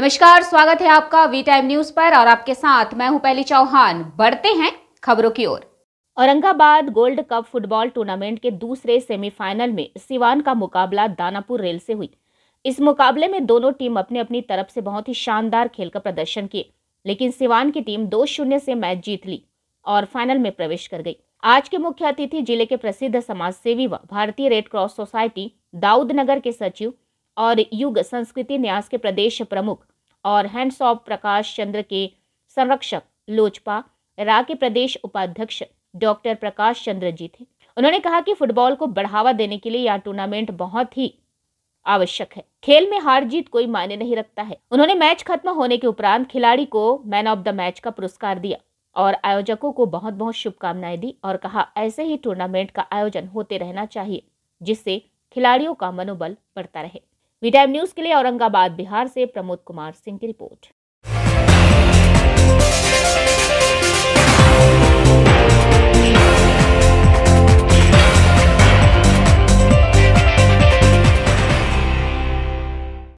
नमस्कार स्वागत है आपका वी टाइम न्यूज पर और आपके साथ मैं हूं पहली चौहान बढ़ते हैं खबरों की ओर Aurangabad gold cup football tournament के दूसरे सेमीफाइनल में सिवान का मुकाबला दानापुर रेल से हुई इस मुकाबले में दोनों टीम अपने अपनी तरफ से बहुत ही शानदार खेल का प्रदर्शन किए लेकिन सिवान की टीम दो शून्य से मैच जीत ली और फाइनल में प्रवेश कर गई आज के मुख्य अतिथि जिले के प्रसिद्ध समाज सेवी व भारतीय रेड क्रॉस सोसाइटी दाऊदनगर के सचिव और युग संस्कृति न्यास के प्रदेश प्रमुख और हैंड्स ऑफ प्रकाश चंद्र के संरक्षक लोचपा रा के प्रदेश उपाध्यक्ष डॉक्टर प्रकाश चंद्र जी थे उन्होंने कहा कि फुटबॉल को बढ़ावा देने के लिए यह टूर्नामेंट बहुत ही आवश्यक है खेल में हार जीत कोई मायने नहीं रखता है उन्होंने मैच खत्म होने के उपरांत खिलाड़ी को मैन ऑफ द मैच का पुरस्कार दिया और आयोजकों को बहुत बहुत शुभकामनाएं दी और कहा ऐसे ही टूर्नामेंट का आयोजन होते रहना चाहिए जिससे खिलाड़ियों का मनोबल बढ़ता रहे वी टाइम न्यूज के लिए औरंगाबाद बिहार से प्रमोद कुमार सिंह की रिपोर्ट